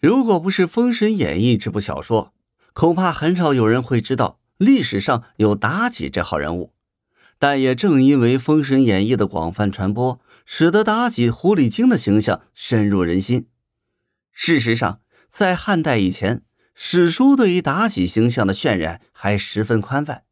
如果不是《封神演义》这部小说，恐怕很少有人会知道历史上有妲己这号人物。但也正因为《封神演义》的广泛传播，使得妲己“狐狸精”的形象深入人心。事实上，在汉代以前，史书对于妲己形象的渲染还十分宽泛，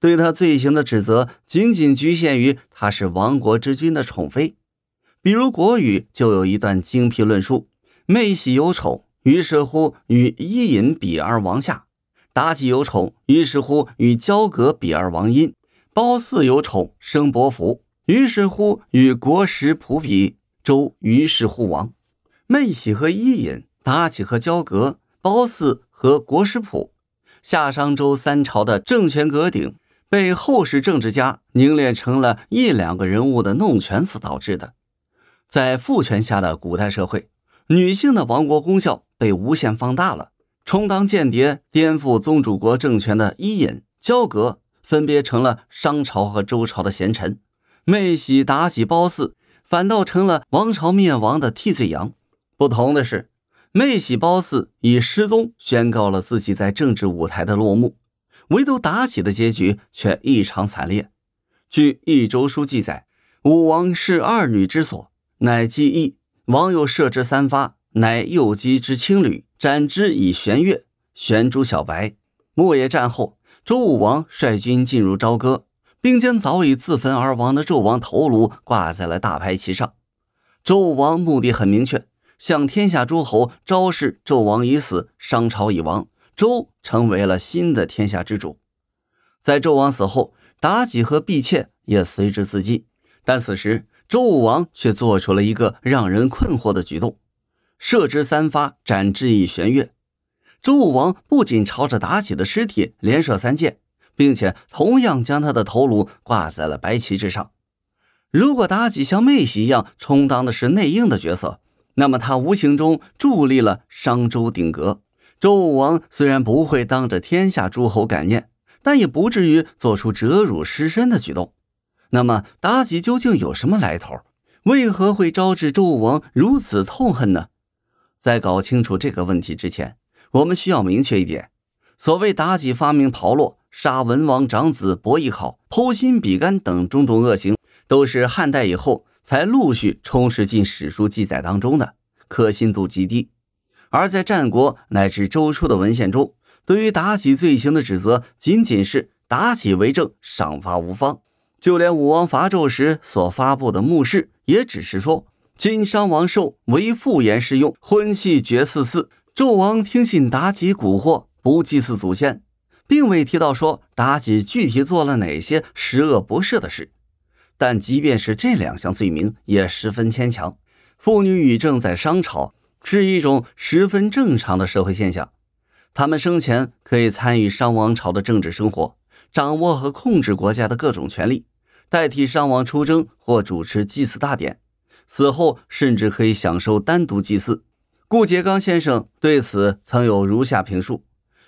对她罪行的指责仅仅局限于她是亡国之君的宠妃。比如《国语》就有一段精辟论述。媚喜有宠，于是乎与伊尹比而亡夏；妲己有宠，于是乎与交革比而亡殷；褒姒有宠，生伯服，于是乎与国师普比，周于是乎亡。媚喜和伊尹，妲己和交革，褒姒和国师普，夏商周三朝的政权格顶。被后世政治家凝练成了一两个人物的弄权所导致的。在父权下的古代社会。女性的亡国功效被无限放大了，充当间谍颠覆宗主国政权的伊尹、焦革分别成了商朝和周朝的贤臣，妹喜、妲己、褒姒反倒成了王朝灭亡的替罪羊。不同的是，妹喜、褒姒以失踪宣告了自己在政治舞台的落幕，唯独妲己的结局却异常惨烈。据《逸周书》记载，武王是二女之所，乃祭邑。王友射之三发，乃右击之青旅，斩之以玄月，玄诛小白。牧野战后，周武王率军进入朝歌，并将早已自焚而亡的纣王头颅挂在了大牌旗上。周武王目的很明确，向天下诸侯昭示纣王已死，商朝已亡，周成为了新的天下之主。在纣王死后，妲己和婢妾也随之自尽。但此时，周武王却做出了一个让人困惑的举动：射之三发，斩之以玄月。周武王不仅朝着妲己的尸体连射三箭，并且同样将他的头颅挂在了白旗之上。如果妲己像妹喜一样充当的是内应的角色，那么他无形中助力了商周鼎革。周武王虽然不会当着天下诸侯感念，但也不至于做出折辱失身的举动。那么，妲己究竟有什么来头？为何会招致纣王如此痛恨呢？在搞清楚这个问题之前，我们需要明确一点：所谓妲己发明炮烙、杀文王长子伯邑考、剖心比干等种种恶行，都是汉代以后才陆续充实进史书记载当中的，可信度极低。而在战国乃至周初的文献中，对于妲己罪行的指责，仅仅是“妲己为政，赏罚无方”。就连武王伐纣时所发布的墓志，也只是说“今商王受为妇言适用，婚系绝四祀”。纣王听信妲己蛊惑，不祭祀祖先，并未提到说妲己具体做了哪些十恶不赦的事。但即便是这两项罪名，也十分牵强。妇女与政在商朝是一种十分正常的社会现象，他们生前可以参与商王朝的政治生活，掌握和控制国家的各种权利。代替商王出征或主持祭祀大典，死后甚至可以享受单独祭祀。顾颉刚先生对此曾有如下评述：“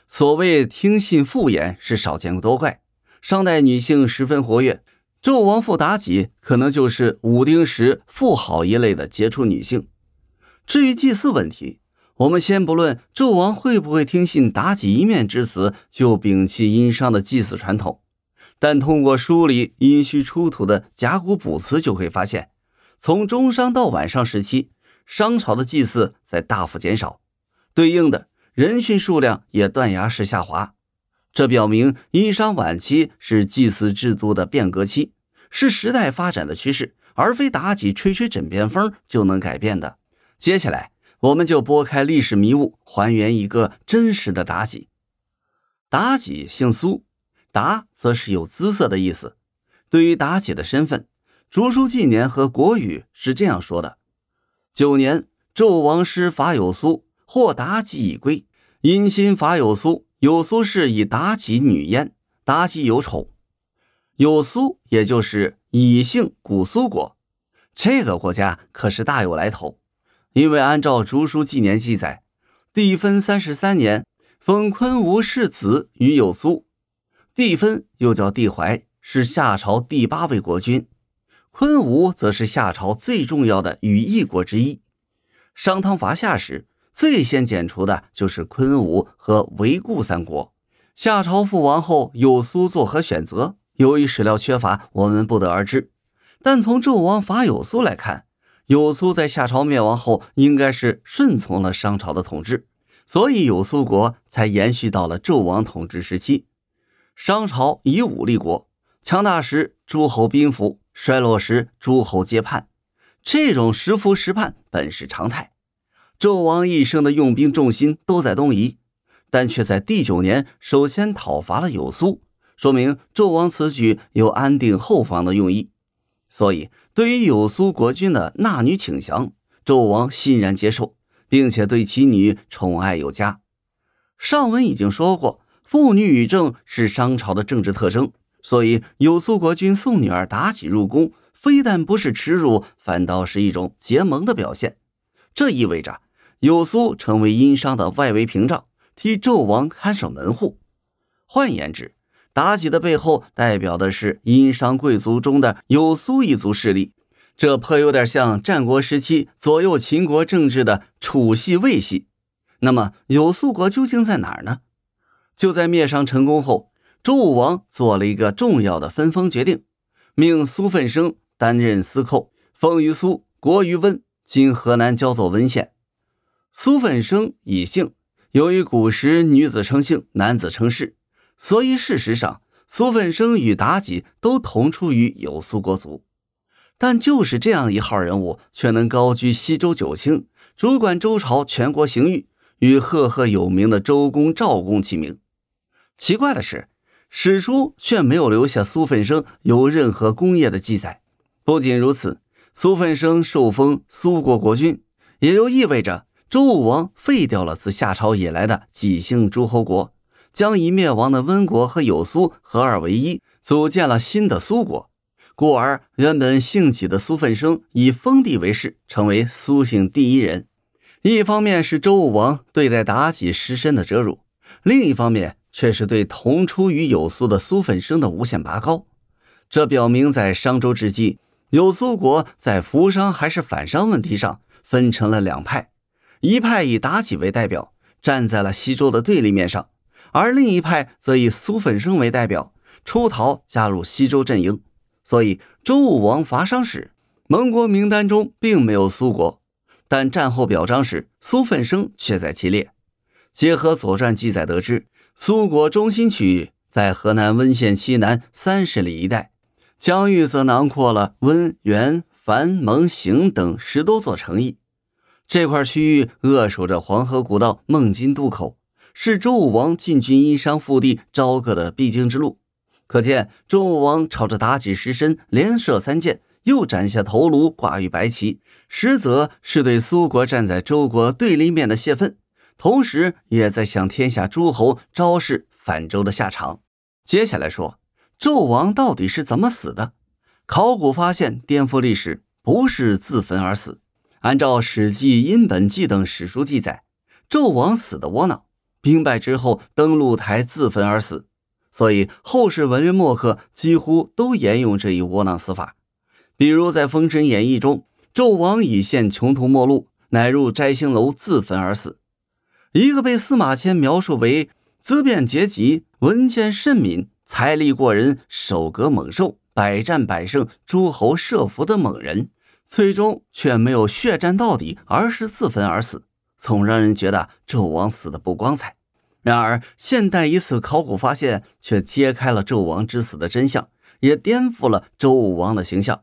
所谓听信妇言是少见多怪。商代女性十分活跃，纣王妇妲己可能就是武丁时妇好一类的杰出女性。至于祭祀问题，我们先不论纣王会不会听信妲己一面之词，就摒弃殷商的祭祀传统。”但通过梳理殷墟出土的甲骨卜辞，就会发现，从中商到晚商时期，商朝的祭祀在大幅减少，对应的人群数量也断崖式下滑。这表明殷商晚期是祭祀制度的变革期，是时代发展的趋势，而非妲己吹吹枕边风就能改变的。接下来，我们就拨开历史迷雾，还原一个真实的妲己。妲己姓苏。“妲”则是有姿色的意思。对于妲己的身份，《竹书纪年》和《国语》是这样说的：九年，纣王失伐有苏，获妲己以归。因心伐有苏，有苏氏以妲己女焉。妲己有宠。有苏，也就是以姓古苏国，这个国家可是大有来头。因为按照《竹书纪年》记载，帝分三十三年，封昆吾世子于有苏。帝分又叫帝怀，是夏朝第八位国君。昆吾则是夏朝最重要的羽翼国之一。商汤伐夏时，最先剪除的就是昆吾和维固三国。夏朝复亡后，有苏作何选择？由于史料缺乏，我们不得而知。但从纣王伐有苏来看，有苏在夏朝灭亡后，应该是顺从了商朝的统治，所以有苏国才延续到了纣王统治时期。商朝以武立国，强大时诸侯兵服，衰落时诸侯皆叛。这种时服时叛本是常态。纣王一生的用兵重心都在东夷，但却在第九年首先讨伐了有苏，说明纣王此举有安定后方的用意。所以，对于有苏国君的纳女请降，纣王欣然接受，并且对其女宠爱有加。上文已经说过。妇女与政是商朝的政治特征，所以有苏国君送女儿妲己入宫，非但不是耻辱，反倒是一种结盟的表现。这意味着有苏成为殷商的外围屏障，替纣王看守门户。换言之，妲己的背后代表的是殷商贵族中的有苏一族势力，这颇有点像战国时期左右秦国政治的楚系、魏系。那么，有苏国究竟在哪儿呢？就在灭商成功后，周武王做了一个重要的分封决定，命苏奋生担任司寇，封于苏国于温（今河南焦作温县）。苏奋生以姓，由于古时女子称姓，男子称氏，所以事实上苏奋生与妲己都同出于有苏国族。但就是这样一号人物，却能高居西周九卿，主管周朝全国刑狱，与赫赫有名的周公、赵公齐名。奇怪的是，史书却没有留下苏奋生有任何功业的记载。不仅如此，苏奋生受封苏国国君，也就意味着周武王废掉了自夏朝以来的己姓诸侯国，将已灭亡的温国和有苏合二为一，组建了新的苏国。故而，原本姓己的苏奋生以封地为氏，成为苏姓第一人。一方面是周武王对待妲己失身的折辱，另一方面。却是对同出于有苏的苏粉生的无限拔高，这表明在商周之际，有苏国在服商还是反商问题上分成了两派，一派以妲己为代表，站在了西周的对立面上，而另一派则以苏粉生为代表，出逃加入西周阵营。所以，周武王伐商时，盟国名单中并没有苏国，但战后表彰时，苏粉生却在其列。结合《左传》记载得知。苏国中心区域在河南温县西南三十里一带，疆域则囊括了温、原、樊、蒙、邢等十多座城邑。这块区域扼守着黄河古道孟津渡口，是周武王进军殷商腹地朝歌的必经之路。可见，周武王朝着妲己尸身连射三箭，又斩下头颅挂于白旗，实则是对苏国站在周国对立面的泄愤。同时，也在向天下诸侯昭示反周的下场。接下来说，纣王到底是怎么死的？考古发现颠覆历史，不是自焚而死。按照《史记》《殷本纪》等史书记载，纣王死的窝囊，兵败之后登鹿台自焚而死。所以后世文人墨客几乎都沿用这一窝囊死法。比如在《封神演义》中，纣王已现穷途末路，乃入摘星楼自焚而死。一个被司马迁描述为“资辩杰极，文兼甚敏，财力过人，手格猛兽，百战百胜，诸侯设伏的猛人，最终却没有血战到底，而是自焚而死，总让人觉得纣王死的不光彩。然而，现代一次考古发现却揭开了纣王之死的真相，也颠覆了周武王的形象。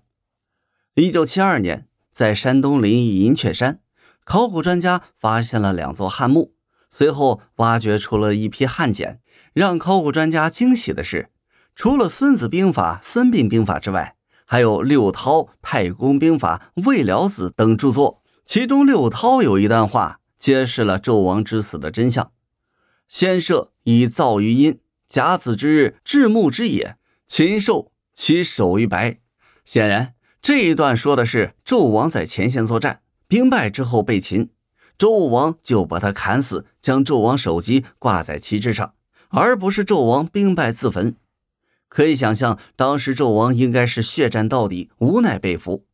一九七二年，在山东临沂银雀山，考古专家发现了两座汉墓。随后挖掘出了一批汉简，让考古专家惊喜的是，除了《孙子兵法》《孙膑兵法》之外，还有《六韬》《太公兵法》《尉缭子》等著作。其中《六韬》有一段话揭示了纣王之死的真相：“先射以造于阴，甲子之日至暮之也，禽兽其首于白。”显然，这一段说的是纣王在前线作战，兵败之后被擒。周武王就把他砍死，将纣王首级挂在旗帜上，而不是纣王兵败自焚。可以想象，当时纣王应该是血战到底，无奈被俘。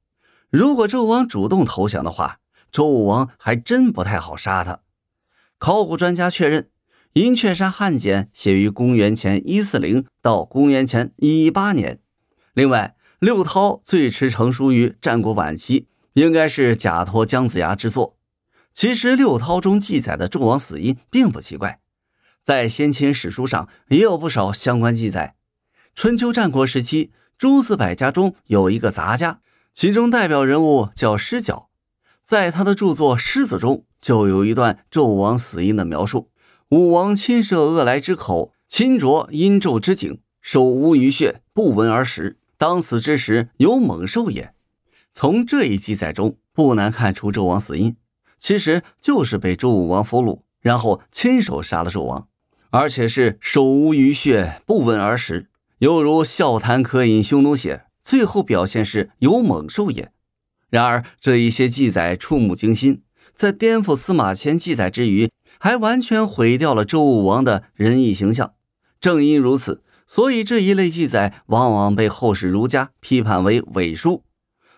如果纣王主动投降的话，周武王还真不太好杀他。考古专家确认，《银雀山汉简》写于公元前一四零到公元前一一八年。另外，《六韬》最迟成书于战国晚期，应该是假托姜子牙之作。其实《六韬》中记载的纣王死因并不奇怪，在先秦史书上也有不少相关记载。春秋战国时期，诸子百家中有一个杂家，其中代表人物叫尸角，在他的著作《狮子》中就有一段纣王死因的描述：“武王亲射恶来之口，亲啄殷纣之颈，手无余血，不闻而食。当死之时，有猛兽也。”从这一记载中，不难看出纣王死因。其实就是被周武王俘虏，然后亲手杀了纣王，而且是手无余血，不闻而食，犹如笑谈渴饮匈奴血。最后表现是有猛兽也。然而这一些记载触目惊心，在颠覆司马迁记载之余，还完全毁掉了周武王的仁义形象。正因如此，所以这一类记载往往被后世儒家批判为伪书。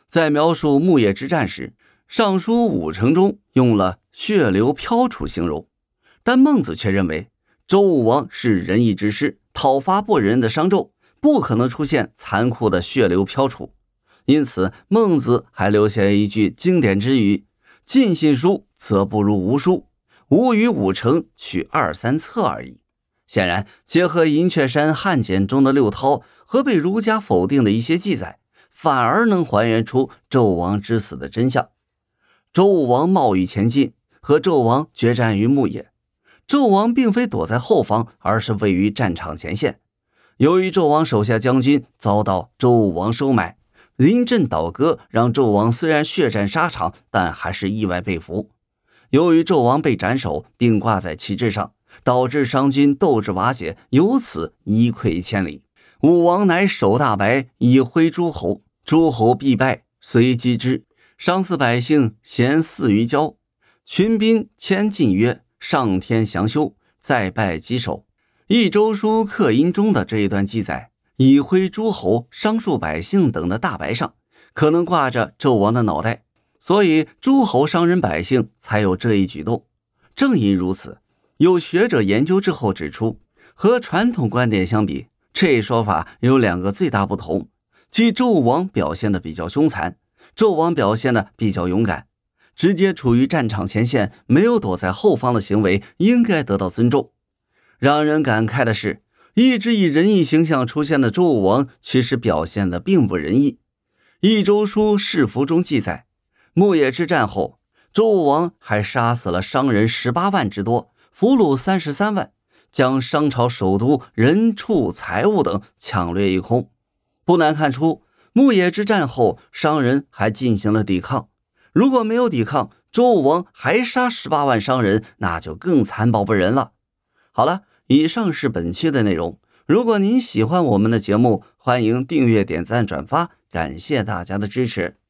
在描述牧野之战时。尚书五城中用了“血流飘杵”形容，但孟子却认为周武王是仁义之师，讨伐不仁的商纣，不可能出现残酷的血流飘杵。因此，孟子还留下一句经典之语：“尽信书，则不如无书。吾与五城取二三策而已。”显然，结合银雀山汉简中的六韬和被儒家否定的一些记载，反而能还原出纣王之死的真相。周武王冒雨前进，和纣王决战于牧野。纣王并非躲在后方，而是位于战场前线。由于纣王手下将军遭到周武王收买，临阵倒戈，让纣王虽然血战沙场，但还是意外被俘。由于纣王被斩首并挂在旗帜上，导致商军斗志瓦解，由此一溃千里。武王乃手大白，以挥诸侯，诸侯必败，随即之。商四百姓咸祀于郊，群宾迁进曰：“上天降修，再拜稽首。”《一周书刻音中的这一段记载，以徽诸侯、商庶百姓等的大白上，可能挂着纣王的脑袋，所以诸侯、商人、百姓才有这一举动。正因如此，有学者研究之后指出，和传统观点相比，这一说法有两个最大不同，即纣王表现的比较凶残。纣王表现的比较勇敢，直接处于战场前线，没有躲在后方的行为，应该得到尊重。让人感慨的是，一直以仁义形象出现的周武王，其实表现的并不仁义。《益周书世服》中记载，牧野之战后，周武王还杀死了商人十八万之多，俘虏三十三万，将商朝首都人畜财物等抢掠一空。不难看出。牧野之战后，商人还进行了抵抗。如果没有抵抗，周武王还杀十八万商人，那就更残暴不仁了。好了，以上是本期的内容。如果您喜欢我们的节目，欢迎订阅、点赞、转发，感谢大家的支持。